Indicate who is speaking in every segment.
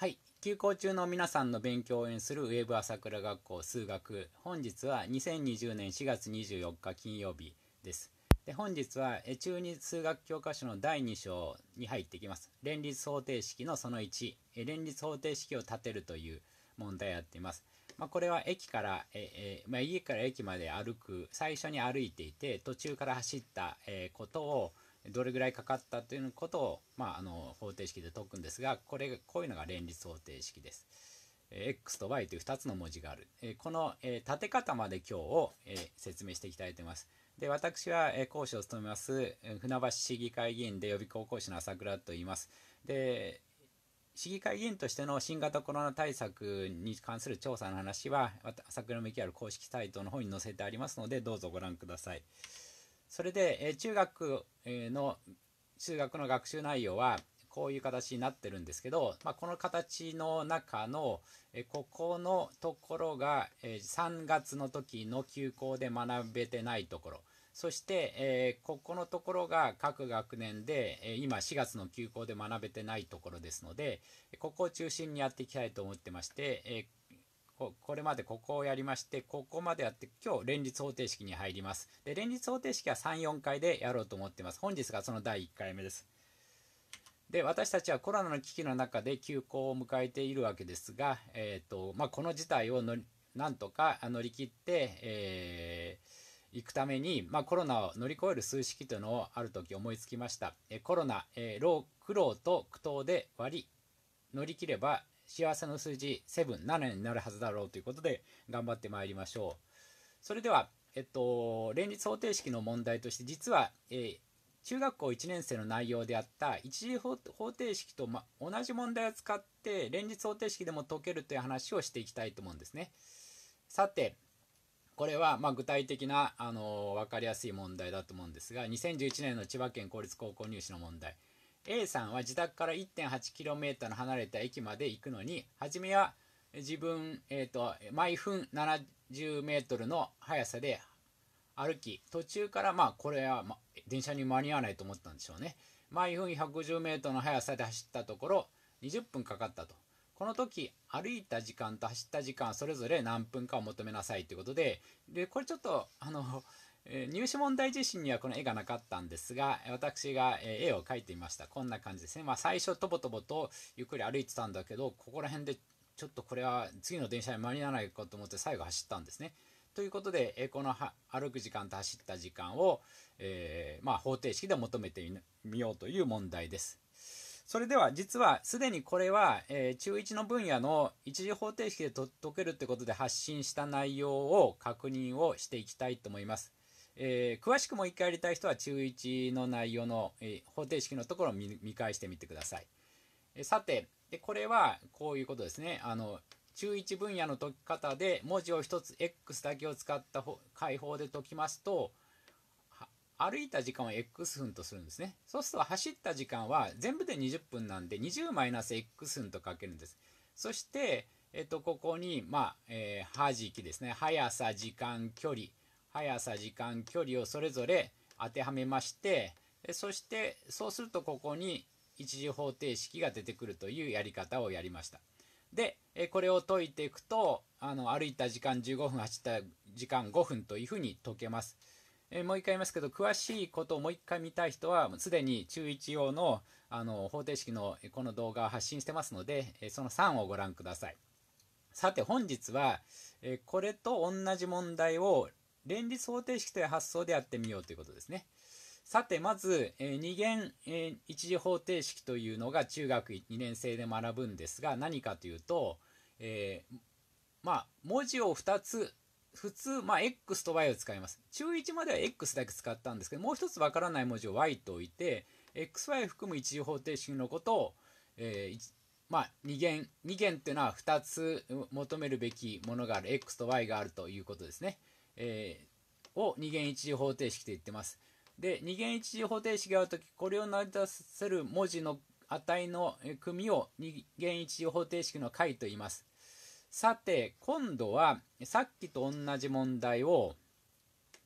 Speaker 1: はい。休校中の皆さんの勉強を応援するウェブ朝倉学校数学。本日は2020年4月24日金曜日です。で本日は中日数学教科書の第2章に入ってきます。連立方程式のその1、連立方程式を立てるという問題をやっています。まあ、これは駅から、ええまあ、家から駅まで歩く、最初に歩いていて、途中から走った、えことを、どれぐらいかかったということを、まあ、あの方程式で解くんですがこれこういうのが連立方程式です。x と y という2つの文字がある。この立て方まで今日を説明していきたいと思います。で私は講師を務めます船橋市議会議員で予備校講師の朝倉と言います。で市議会議員としての新型コロナ対策に関する調査の話は朝倉きある公式サイトの方に載せてありますのでどうぞご覧ください。それで、え中学の中学の学習内容はこういう形になってるんですけど、まあ、この形の中のえここのところが、え3月の時の休校で学べてないところそして、えー、ここのところが各学年で、え今4月の休校で学べてないところですのでここを中心にやっていきたいと思ってまして、えこれまでここをやりまして、ここまでやって、今日連立方程式に入ります。で、連立方程式は3、4回でやろうと思ってます。本日がその第1回目です。で、私たちはコロナの危機の中で休校を迎えているわけですが、えっ、ー、と、まあ、この事態をのなんとか乗り切って、えー、行くために、まあ、コロナを乗り越える数式というのをある時思いつきました。えコロナ、えー、苦労と苦闘で割り、乗り切れば、幸せの数字7、7になるはずだろうということで頑張ってまいりましょう。それでは、えっと、連立方程式の問題として実は、えー、中学校1年生の内容であった一次方程式と、ま、同じ問題を使って連立方程式でも解けるという話をしていきたいと思うんですね。さてこれはま具体的なあのー、分かりやすい問題だと思うんですが2011年の千葉県公立高校入試の問題 A さんは自宅から 1.8km 離れた駅まで行くのに初めは自分、えーと、毎分 70m の速さで歩き途中からまあこれは、ま、電車に間に合わないと思ったんでしょうね毎分 150m の速さで走ったところ20分かかったとこの時歩いた時間と走った時間それぞれ何分かを求めなさいということででこれちょっとあの入試問題自身にはこの絵がなかったんですが私が絵を描いてみましたこんな感じですね、まあ、最初とぼとぼとゆっくり歩いてたんだけどここら辺でちょっとこれは次の電車に間に合わないかと思って最後走ったんですねということでこの歩く時間と走った時間を、えー、まあ、方程式で求めてみようという問題ですそれでは実はすでにこれは、え中1の分野の一次方程式で解けるってことで発信した内容を確認をしていきたいと思いますえー、詳しくもう一回やりたい人は中1の内容の、えー、方程式のところを見返してみてください。えー、さてでこれはこういうことですね。あの中1分野の解き方で文字を1つ x だけを使った解法で解きますと歩いた時間を x 分とするんですね。そうすると走った時間は全部で20分なんで 20-x 分とかけるんです。そして、えっと、ここに、まあえー、はじきですね。速さ、時間、距離。速さ時間距離をそれぞれ当てはめましてそしてそうするとここに一次方程式が出てくるというやり方をやりましたでこれを解いていくとあの歩いた時間15分走った時間5分というふうに解けますえもう一回言いますけど詳しいことをもう一回見たい人はすでに中1用のあの方程式のこの動画を発信してますのでその3をご覧くださいさて本日はこれと同じ問題を連立方程式という発想でやってみようということですね。さてまず、えー、2元、えー、一次方程式というのが中学2年生で学ぶんですが何かというと、えー、まあ文字を2つ普通、まあ、X と Y を使います。中1までは X だけ使ったんですけどもう一つわからない文字を Y と置いて XY 含む一次方程式のことを、えーまあ、2元2元っていうのは2つ求めるべきものがある X と Y があるということですね。えー、を二元一次方程式と言ってます。で二元一次方程式があるき、これを成り立たせる文字の値の組を二元一次方程式の解と言います。さて今度はさっきと同じ問題を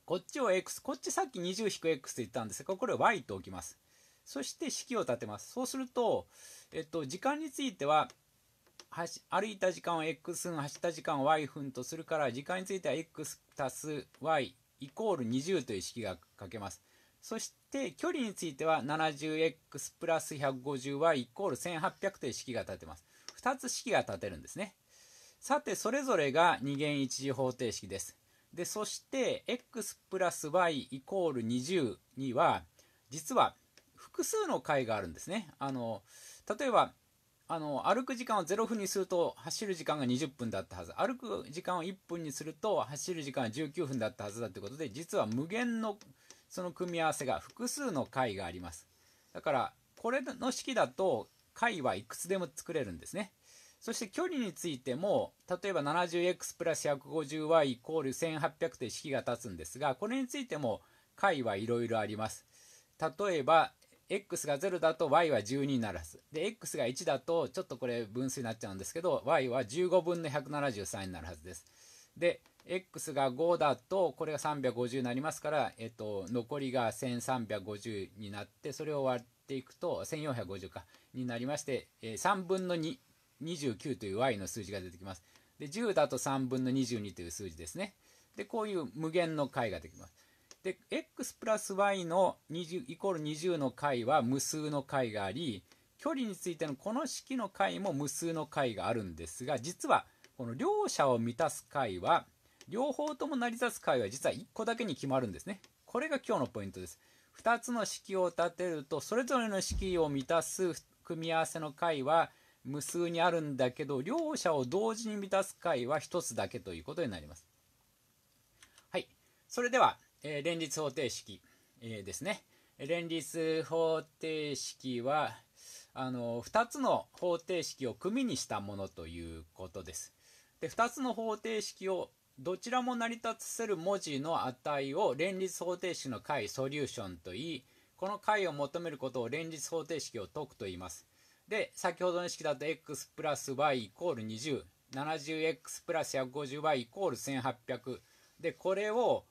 Speaker 1: こっちを x こっちさっき 20-x と言ったんですがこれを y と置きます。そして式を立てます。そうすると、えっと、時間については歩いた時間を x 分走った時間を y 分とするから時間については x す y イコール20という式が書けますそして距離については 70x プラス 150y イコール1800という式が立てます2つ式が立てるんですねさてそれぞれが2元一次方程式ですでそして x プラス y イコール20には実は複数の解があるんですねあの例えばあの歩く時間を0分にすると走る時間が20分だったはず歩く時間を1分にすると走る時間は19分だったはずだということで実は無限のその組み合わせが複数の解がありますだからこれの式だと解はいくつでも作れるんですねそして距離についても例えば 70x プラス 150y イコール1800という式が立つんですがこれについても解はいろいろあります例えば、x が0だと y は12になるはずで x が1だとちょっとこれ分数になっちゃうんですけど y は15分の173になるはずですで x が5だとこれが350になりますから、えっと、残りが1350になってそれを割っていくと1450かになりまして、えー、3分の2 9という y の数字が出てきますで10だと3分の22という数字ですねでこういう無限の解ができますで x プラス y の20イコール20の解は無数の解があり距離についてのこの式の解も無数の解があるんですが実はこの両者を満たす解は両方とも成り立つ解は実は1個だけに決まるんですね。これが今日のポイントです。2つの式を立てるとそれぞれの式を満たす組み合わせの解は無数にあるんだけど両者を同時に満たす解は1つだけということになります。はい。それではえ連立方程式、えですね。連立方程式はあの2つの方程式を組にしたものということです。で2つの方程式をどちらも成り立たせる文字の値を連立方程式の解ソリューションと言いこの解を求めることを連立方程式を解くと言います。で先ほどの式だと x プラス y イコール 2070x プラス 150y イコール1800でこれを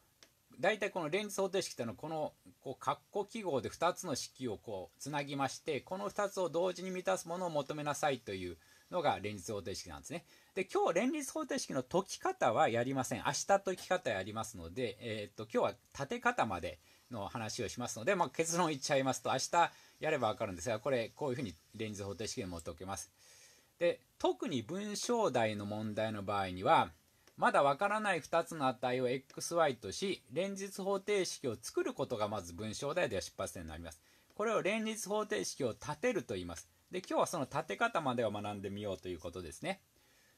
Speaker 1: 大体この連立方程式というのはこのこう括弧記号で2つの式をこうつなぎましてこの2つを同時に満たすものを求めなさいというのが連立方程式なんですね。で今日連立方程式の解き方はやりません。明日解き方やりますので、えー、っと今日は立て方までの話をしますので、まあ、結論言っちゃいますと明日やれば分かるんですがこれこういうふうに連立方程式でも解けます。で特に文章題の問題の場合にはまだわからない2つの値を xy とし、連立方程式を作ることがまず文章題では出発点になります。これを連立方程式を立てると言います。で、今日はその立て方までを学んでみようということですね。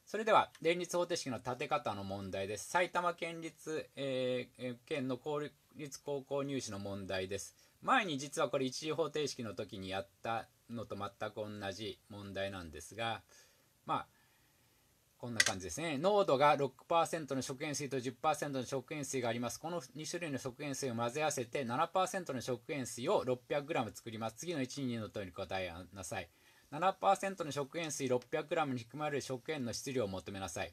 Speaker 1: それでは、連立方程式の立て方の問題です。埼玉県立、えー、県の公立高校入試の問題です。前に実はこれ一次方程式の時にやったのと全く同じ問題なんですが、まあ、こんな感じですね。濃度が6%の食塩水と10%の食塩水があります。この2種類の食塩水を混ぜ合わせて7%の食塩水を 600g 作ります。次の1、2の問いに答えなさい。7%の食塩水 600g に含まれる食塩の質量を求めなさい。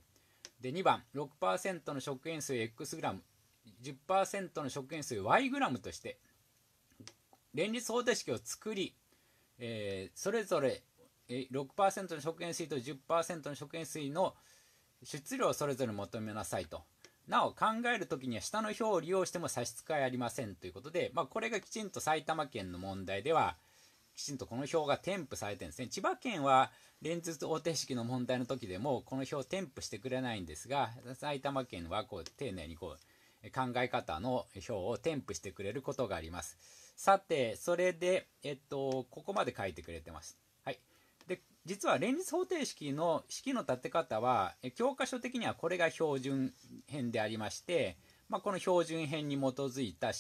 Speaker 1: で、2番、6%の食塩水 X g、10%の食塩水 Y g として、連立方程式を作り、えー、それぞれ6%の食塩水と10%の食塩水の出量をそれぞれ求めなさいと。なお考える時には下の表を利用しても差し支えありませんということで、まあ、これがきちんと埼玉県の問題ではきちんとこの表が添付されてるんですね千葉県は連日方程式の問題の時でもこの表を添付してくれないんですが埼玉県はこう丁寧にこう考え方の表を添付してくれることがありますさてそれで、えっと、ここまで書いてくれてます実は連立方程式の式の立て方は教科書的にはこれが標準編でありまして、まあ、この標準編に基づいた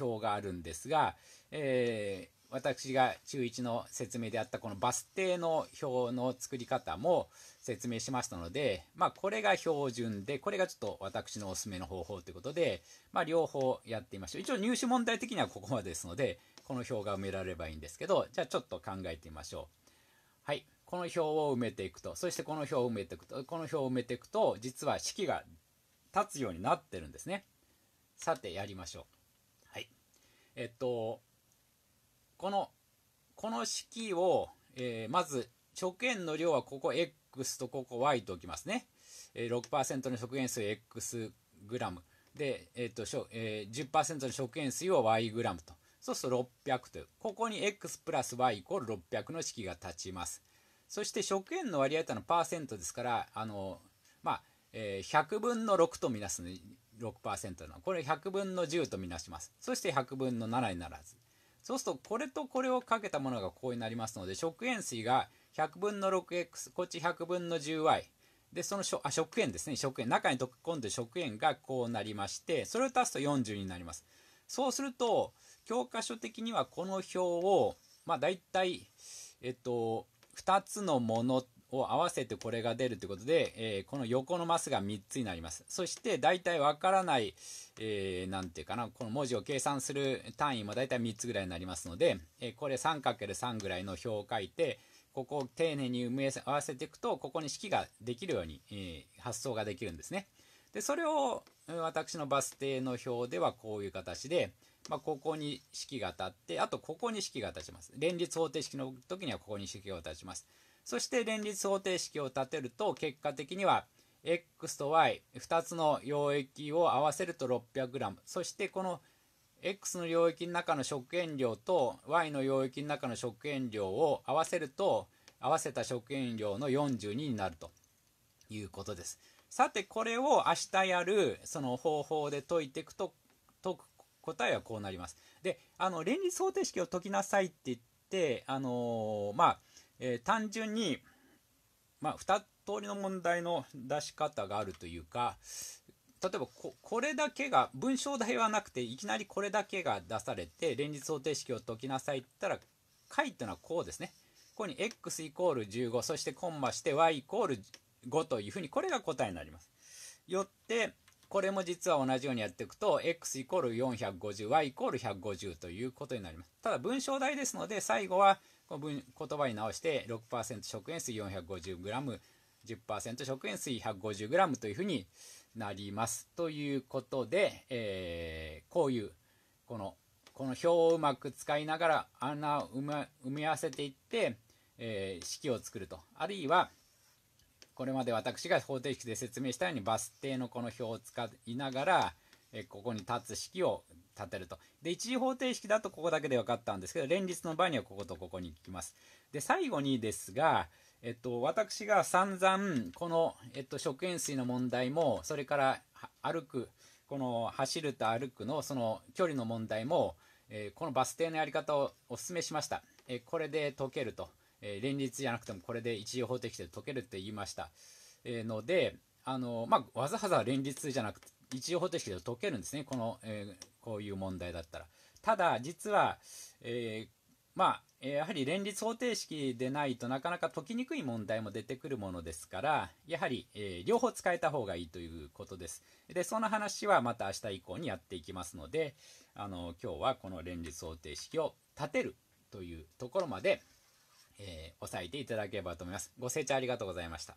Speaker 1: 表があるんですが、えー、私が中1の説明であったこのバス停の表の作り方も説明しましたので、まあ、これが標準でこれがちょっと私のおすすめの方法ということで、まあ、両方やってみましょう一応入試問題的にはここまでですのでこの表が埋められればいいんですけどじゃあちょっと考えてみましょうはいこの表を埋めていくとそしてこの表を埋めていくとこの表を埋めていくと実は式が立つようになってるんですねさてやりましょうはいえっとこのこの式を、えー、まず初見の量はここ x とここ y と置きますね、えー、6%の初見数 x グラムで、えーとしょえー、10%の初見数を y グラムとそうすると600というここに x プラス y イコール600の式が立ちますそして食塩の割合というのはパーセントですからあの、まあえー、100分の6とみなす6%のこれ100分の10とみなしますそして100分の7にならずそうするとこれとこれをかけたものがこうになりますので食塩水が100分の 6x こっち100分の 10y でそのしょあ食塩ですね食塩中に溶け込んで食塩がこうなりましてそれを足すと40になりますそうすると教科書的にはこの表をまあ大体えっと2つのものを合わせてこれが出るということで、えー、この横のマスが3つになります。そして大体わからない、えー、なんていうかな、この文字を計算する単位も大体3つぐらいになりますので、えー、これ 3×3 ぐらいの表を書いて、ここを丁寧に埋め合わせていくと、ここに式ができるように、えー、発想ができるんですね。で、それを私のバス停の表ではこういう形で、まあ、ここに式が立ってあとここに式が立ちます連立方程式の時にはここに式が立ちますそして連立方程式を立てると結果的には x と y2 つの溶液を合わせると 600g そしてこの x の領域の中の食塩量と y の溶液の中の食塩量を合わせると合わせた食塩量の42になるということですさてこれを明日やるその方法で解いていくと答えはこうなります。であの連立方程式を解きなさいって言ってあのー、まあ、えー、単純に、まあ、2通りの問題の出し方があるというか例えばこれだけが文章題はなくていきなりこれだけが出されて連立方程式を解きなさいって言ったら解というのはこうですね。ここに x イコール15そしてコンマして y イコール5というふうにこれが答えになります。よってこれも実は同じようにやっていくと x イコール 450y イコール150ということになりますただ文章題ですので最後はこの文言葉に直して6%食塩水 450g 10%食塩水 150g というふうになりますということで、えー、こういうこのこの表をうまく使いながら穴を埋め合わせていって、えー、式を作るとあるいはこれまで私が方程式で説明したようにバス停のこの表を使いながら、えここに立つ式を立てると。で、一次方程式だとここだけで分かったんですけど、連立の場合にはこことここに行きます。で、最後にですが、えっと、私が散々、この、えっと、食塩水の問題も、それから歩く、この走ると歩くのその距離の問題も、えー、このバス停のやり方をお勧めしました。えー、これで解けると。えー、連立じゃなくてもこれで一次方程式で解けるって言いました、えー、のであの、まあ、わざわざ連立じゃなくて一次方程式で解けるんですねこの、えー、こういう問題だったらただ実は、えまあ、やはり連立方程式でないとなかなか解きにくい問題も出てくるものですからやはり、えー、両方使えた方がいいということですでその話はまた明日以降にやっていきますのであの今日はこの連立方程式を立てるというところまでえー、押さえていただければと思います。ご清聴ありがとうございました。